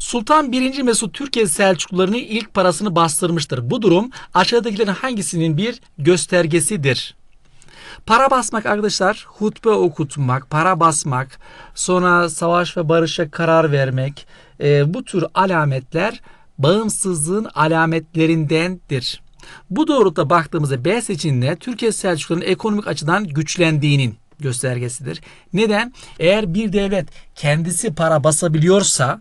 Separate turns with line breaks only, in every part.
Sultan 1. Mesut Türkiye Selçuklularını ilk parasını bastırmıştır. Bu durum aşağıdakilerin hangisinin bir göstergesidir? Para basmak arkadaşlar, hutbe okutmak, para basmak, sonra savaş ve barışa karar vermek e, bu tür alametler bağımsızlığın alametlerindendir. Bu doğrultuda baktığımızda B seçeneğine Türkiye Selçukluların ekonomik açıdan güçlendiğinin göstergesidir. Neden? Eğer bir devlet kendisi para basabiliyorsa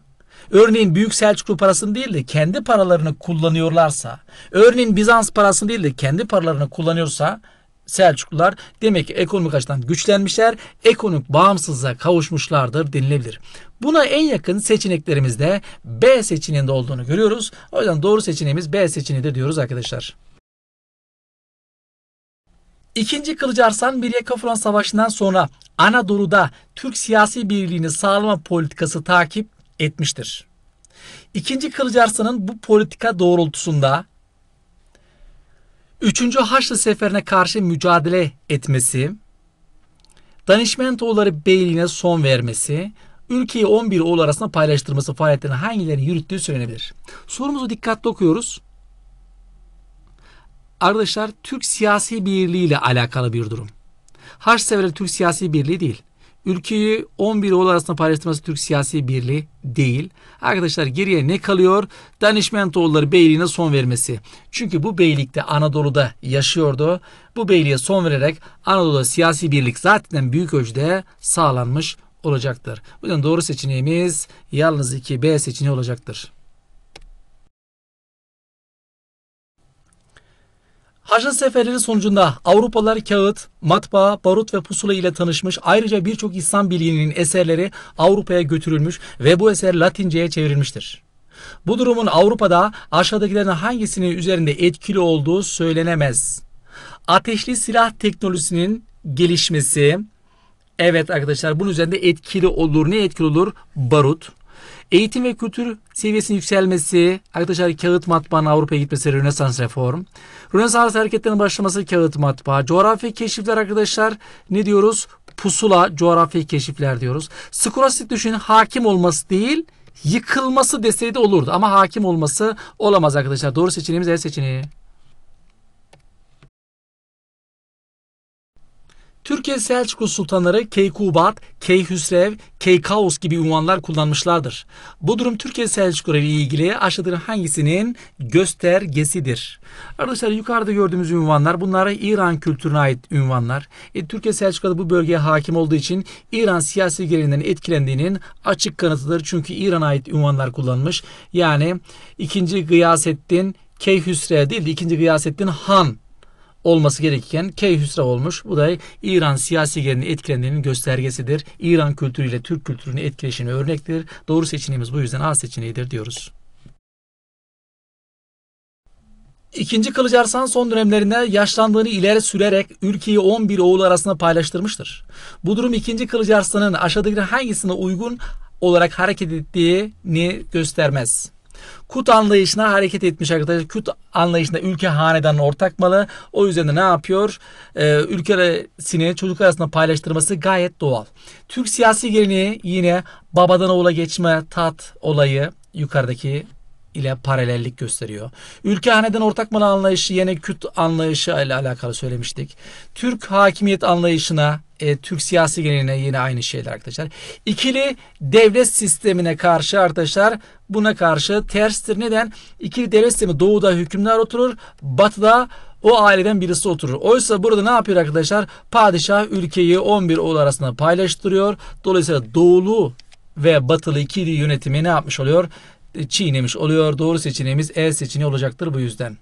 örneğin Büyük Selçuklu parasını değil de kendi paralarını kullanıyorlarsa, örneğin Bizans parasını değil de kendi paralarını kullanıyorsa Selçuklular demek ki ekonomik açıdan güçlenmişler, ekonomik bağımsızlığa kavuşmuşlardır denilebilir. Buna en yakın seçeneklerimizde B seçeneğinde olduğunu görüyoruz. O yüzden doğru seçeneğimiz B seçeneğidir diyoruz arkadaşlar. İkinci Kılıç bir Yakafron Savaşı'ndan sonra Anadolu'da Türk siyasi birliğini sağlama politikası takip etmiştir. İkinci Kılıçarslan'ın bu politika doğrultusunda 3. Haçlı Seferi'ne karşı mücadele etmesi, Danişmentoğulları Beyliğine son vermesi, ülkeyi 11 oğul arasında paylaştırması faaliyetlerini hangileri yürüttüğü söylenebilir. Sorumuzu dikkatli okuyoruz. Arkadaşlar Türk siyasi birliği ile alakalı bir durum. Haçsever'in Türk siyasi birliği değil. Ülkeyi 11 oğul arasında paylaştırması Türk siyasi birliği değil. Arkadaşlar geriye ne kalıyor? Danişmentoğulları beyliğine son vermesi. Çünkü bu beylikte Anadolu'da yaşıyordu. Bu beyliğe son vererek Anadolu'da siyasi birlik zaten büyük ölçüde sağlanmış olacaktır. Bu yüzden doğru seçeneğimiz yalnız 2B seçeneği olacaktır. Haçlı seferleri sonucunda Avrupalılar kağıt, matbaa, barut ve pusula ile tanışmış. Ayrıca birçok İslam bilginin eserleri Avrupa'ya götürülmüş ve bu eser Latince'ye çevrilmiştir. Bu durumun Avrupa'da aşağıdakilerin hangisinin üzerinde etkili olduğu söylenemez. Ateşli silah teknolojisinin gelişmesi, evet arkadaşlar bunun üzerinde etkili olur. Ne etkili olur? Barut. Eğitim ve kültür seviyesinin yükselmesi, arkadaşlar kağıt matbaanın Avrupa'ya gitmesi, Rönesans reform. Rönesans hareketlerinin başlaması kağıt matbaa. Coğrafi keşifler arkadaşlar ne diyoruz? Pusula, coğrafi keşifler diyoruz. Skolastik düşünün hakim olması değil, yıkılması deseydi olurdu. Ama hakim olması olamaz arkadaşlar. Doğru seçeneğimiz her seçeneği. Türkiye Selçuklu sultanları Keykubat, Keyhüsrev, Keykaos gibi unvanlar kullanmışlardır. Bu durum Türkiye Selçukluları ile ilgili aşağıdaki hangisinin göstergesidir? Arkadaşlar yukarıda gördüğümüz unvanlar bunlar İran kültürüne ait unvanlar. E, Türkiye Selçukluları bu bölgeye hakim olduğu için İran siyasi geleneğinden etkilendiğinin açık kanıtıdır. Çünkü İran'a ait unvanlar kullanmış. Yani 2. Gıyasettin Keyhüsrev değil de 2. Gıyasettin Han olması gerekirken key hüsra olmuş. Bu da İran siyasi gelini etkilendiğinin göstergesidir. İran kültürüyle Türk kültürünü etkileşimi örnektir. Doğru seçeneğimiz bu yüzden A seçeneğidir diyoruz. İkinci Kılıç Arslan son dönemlerinde yaşlandığını ileri sürerek ülkeyi 11 oğul arasında paylaştırmıştır. Bu durum ikinci Kılıç Arslan'ın aşağıdaki hangisine uygun olarak hareket ettiğini göstermez. Kut anlayışına hareket etmiş arkadaşlar. Kut anlayışında ülke hanedanın ortak malı. O yüzden de ne yapıyor? Ee, sineni çocuklar arasında paylaştırması gayet doğal. Türk siyasi geleneği yine babadan oğula geçme tat olayı yukarıdaki ile paralellik gösteriyor. Ülke hanedan ortak mal anlayışı yine Kürt anlayışı ile alakalı söylemiştik. Türk hakimiyet anlayışına, e, Türk siyasi geleneğine yine aynı şeyler arkadaşlar. İkili devlet sistemine karşı arkadaşlar buna karşı terstir. Neden? İkili devlet sistemi doğuda hükümdar oturur, batıda o aileden birisi oturur. Oysa burada ne yapıyor arkadaşlar? Padişah ülkeyi 11 oğul arasında paylaştırıyor. Dolayısıyla doğulu ve batılı ikili yönetimi ne yapmış oluyor? çiğnemiş oluyor. Doğru seçeneğimiz E seçeneği olacaktır bu yüzden.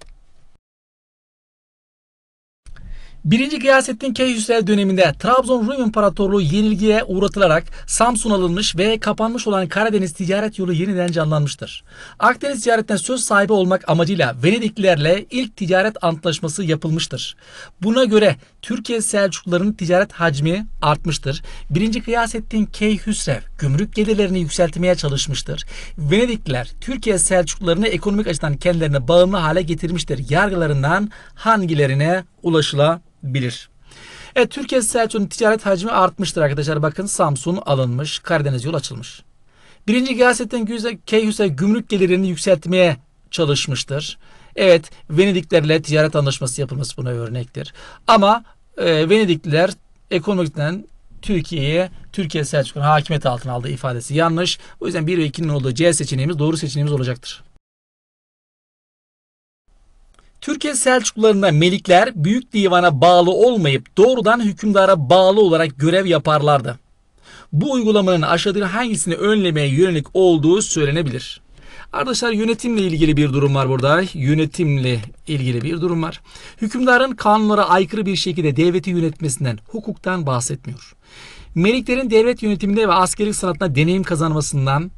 Birinci Gıyasettin Keyhüsrev döneminde Trabzon Rum İmparatorluğu yenilgiye uğratılarak Samsun alınmış ve kapanmış olan Karadeniz ticaret yolu yeniden canlanmıştır. Akdeniz ticaretten söz sahibi olmak amacıyla Venediklilerle ilk ticaret antlaşması yapılmıştır. Buna göre Türkiye Selçukluların ticaret hacmi artmıştır. Birinci Kıyasettin Keyhüsrev gümrük gelirlerini yükseltmeye çalışmıştır. Venedikler Türkiye Selçuklularını ekonomik açıdan kendilerine bağımlı hale getirmiştir. Yargılarından hangilerine ulaşılabilir? Evet Türkiye Selçuklu'nun ticaret hacmi artmıştır arkadaşlar. Bakın Samsun alınmış, Karadeniz yol açılmış. Birinci Gıyasettin Keyhüsrev gümrük gelirlerini yükseltmeye çalışmıştır. Evet Venediklerle ticaret anlaşması yapılması buna örnektir. Ama e, Venedikliler ekonomikten Türkiye'ye Türkiye Selçuklu'nun hakimiyet altına aldığı ifadesi yanlış. O yüzden 1 ve 2'nin olduğu C seçeneğimiz doğru seçeneğimiz olacaktır. Türkiye Selçuklularına melikler büyük divana bağlı olmayıp doğrudan hükümdara bağlı olarak görev yaparlardı. Bu uygulamanın aşağıdaki hangisini önlemeye yönelik olduğu söylenebilir. Arkadaşlar yönetimle ilgili bir durum var burada. Yönetimle ilgili bir durum var. Hükümdarın kanunlara aykırı bir şekilde devleti yönetmesinden, hukuktan bahsetmiyor. Meliklerin devlet yönetiminde ve askerlik sanatına deneyim kazanmasından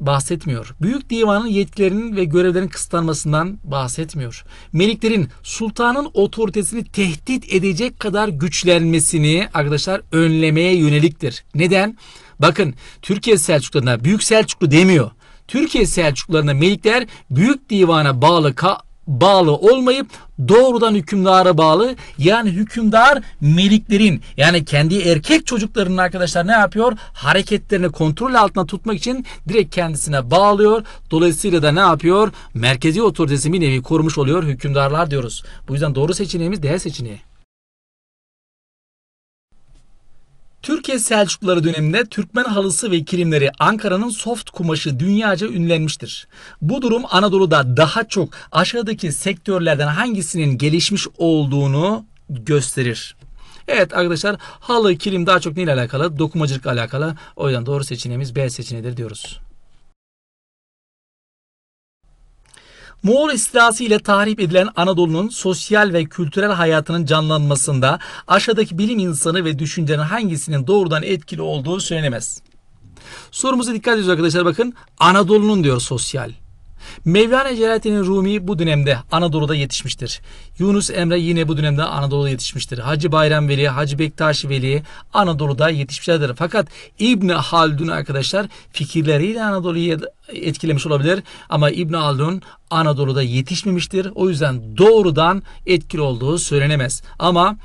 bahsetmiyor. Büyük divanın yetkilerinin ve görevlerinin kısıtlanmasından bahsetmiyor. Meliklerin sultanın otoritesini tehdit edecek kadar güçlenmesini arkadaşlar önlemeye yöneliktir. Neden? Bakın Türkiye Selçuklu'na Büyük Selçuklu demiyor. Türkiye Selçuklularına Melikler Büyük Divan'a bağlı bağlı olmayıp doğrudan hükümdara bağlı. Yani hükümdar meliklerin yani kendi erkek çocuklarının arkadaşlar ne yapıyor? Hareketlerini kontrol altına tutmak için direkt kendisine bağlıyor. Dolayısıyla da ne yapıyor? Merkezi otoritesi bir nevi korumuş oluyor hükümdarlar diyoruz. Bu yüzden doğru seçeneğimiz D seçeneği. Türkiye Selçukluları döneminde Türkmen halısı ve kilimleri Ankara'nın soft kumaşı dünyaca ünlenmiştir. Bu durum Anadolu'da daha çok aşağıdaki sektörlerden hangisinin gelişmiş olduğunu gösterir. Evet arkadaşlar halı kilim daha çok neyle alakalı? Dokumacılıkla alakalı. O yüzden doğru seçeneğimiz B seçeneğidir diyoruz. Moğol istilası ile tahrip edilen Anadolu'nun sosyal ve kültürel hayatının canlanmasında aşağıdaki bilim insanı ve düşüncenin hangisinin doğrudan etkili olduğu söylenemez. Sorumuza dikkat ediyoruz arkadaşlar bakın. Anadolu'nun diyor sosyal. Mevlana Celaleddin Rumi bu dönemde Anadolu'da yetişmiştir. Yunus Emre yine bu dönemde Anadolu'da yetişmiştir. Hacı Bayram Veli, Hacı Bektaş Veli Anadolu'da yetişmişlerdir. Fakat İbn Haldun arkadaşlar fikirleriyle Anadolu'yu etkilemiş olabilir ama İbn Haldun Anadolu'da yetişmemiştir. O yüzden doğrudan etkili olduğu söylenemez. Ama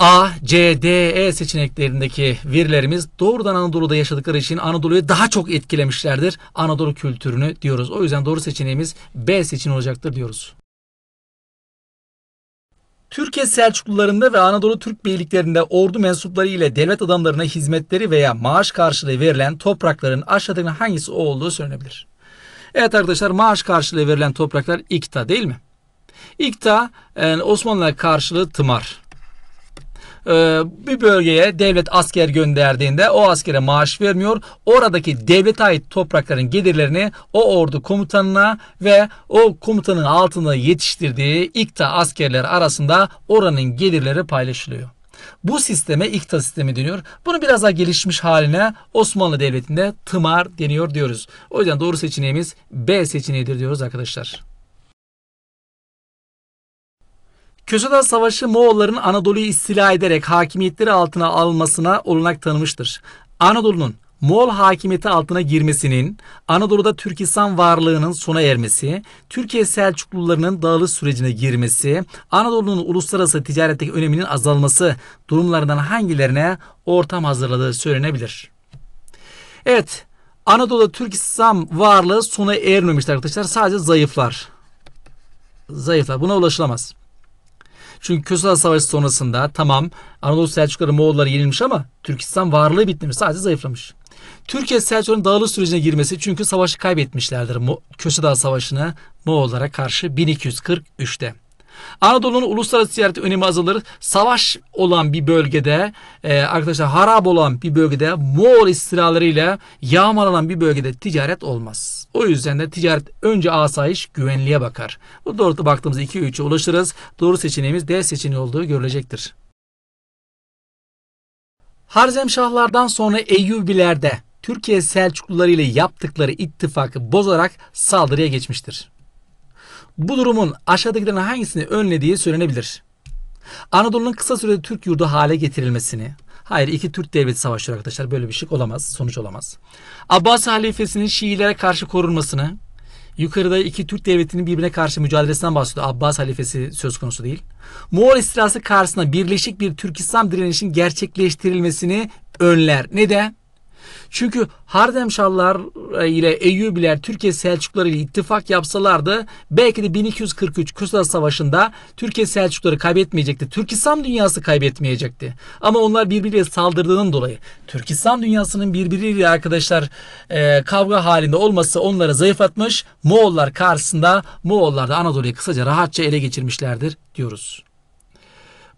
A, C, D, E seçeneklerindeki verilerimiz doğrudan Anadolu'da yaşadıkları için Anadolu'yu daha çok etkilemişlerdir. Anadolu kültürünü diyoruz. O yüzden doğru seçeneğimiz B seçeneği olacaktır diyoruz. Türkiye Selçuklularında ve Anadolu Türk beyliklerinde ordu mensupları ile devlet adamlarına hizmetleri veya maaş karşılığı verilen toprakların aşağıdaki hangisi olduğu söylenebilir. Evet arkadaşlar maaş karşılığı verilen topraklar İkta değil mi? İkta yani Osmanlılar karşılığı tımar. Ee, bir bölgeye devlet asker gönderdiğinde o askere maaş vermiyor. Oradaki devlete ait toprakların gelirlerini o ordu komutanına ve o komutanın altında yetiştirdiği ikta askerler arasında oranın gelirleri paylaşılıyor. Bu sisteme ikta sistemi deniyor. Bunu biraz daha gelişmiş haline Osmanlı Devleti'nde tımar deniyor diyoruz. O yüzden doğru seçeneğimiz B seçeneğidir diyoruz arkadaşlar. Köseler Savaşı Moğolların Anadolu'yu istila ederek hakimiyetleri altına almasına olanak tanımıştır. Anadolu'nun Moğol hakimiyeti altına girmesinin, Anadolu'da Türkistan varlığının sona ermesi, Türkiye Selçuklularının dağılış sürecine girmesi, Anadolu'nun uluslararası ticaretteki öneminin azalması durumlarından hangilerine ortam hazırladığı söylenebilir. Evet, Anadolu'da Türkistan varlığı sona ermemiştir arkadaşlar. Sadece zayıflar. Zayıflar. Buna ulaşılamaz. Çünkü Köseler Savaşı sonrasında tamam Anadolu Selçukları Moğolları yenilmiş ama Türkistan varlığı bitmemiş sadece zayıflamış. Türkiye Selçukların dağılış sürecine girmesi çünkü savaşı kaybetmişlerdir. Mo Kösedağ Savaşı'na Moğollara karşı 1243'te. Anadolu'nun uluslararası ticareti önemi azalır. Savaş olan bir bölgede e, arkadaşlar harap olan bir bölgede Moğol istiralarıyla yağmalanan bir bölgede ticaret olmaz. O yüzden de ticaret önce asayiş güvenliğe bakar. Bu doğrultuda baktığımız 2 3'e ulaşırız. Doğru seçeneğimiz D seçeneği olduğu görülecektir. Harzemşahlardan sonra Eyyubilerde Türkiye Selçukluları ile yaptıkları ittifakı bozarak saldırıya geçmiştir. Bu durumun aşağıdakilerin hangisini önlediği söylenebilir. Anadolu'nun kısa sürede Türk yurdu hale getirilmesini, Hayır iki Türk devleti savaşıyor arkadaşlar. Böyle bir şey olamaz. Sonuç olamaz. Abbas halifesinin Şiilere karşı korunmasını Yukarıda iki Türk devletinin birbirine karşı mücadelesinden bahsediyor. Abbas halifesi söz konusu değil. Moğol istilası karşısında birleşik bir Türk İslam direnişinin gerçekleştirilmesini önler. Ne de çünkü Hardemşallar e, ile Eyyubiler Türkiye Selçukları ile ittifak yapsalardı belki de 1243 Kürşat Savaşı'nda Türkiye Selçukları kaybetmeyecekti. Türkistan dünyası kaybetmeyecekti. Ama onlar birbiriyle saldırdığının dolayı Türkistan dünyasının birbiriyle arkadaşlar e, kavga halinde olması onları zayıflatmış. Moğollar karşısında Moğollar da Anadolu'yu kısaca rahatça ele geçirmişlerdir diyoruz.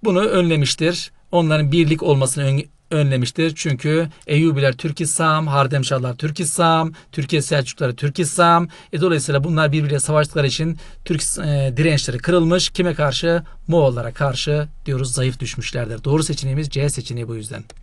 Bunu önlemiştir. Onların birlik olmasını önlemiştir. Çünkü Eyyubiler Türk Türkisam, Hardemşahlar İslam, Türkiye Selçukları Türk İslam. E, dolayısıyla bunlar birbiriyle savaştıkları için Türk e, dirençleri kırılmış. Kime karşı? Moğollara karşı diyoruz zayıf düşmüşlerdir. Doğru seçeneğimiz C seçeneği bu yüzden.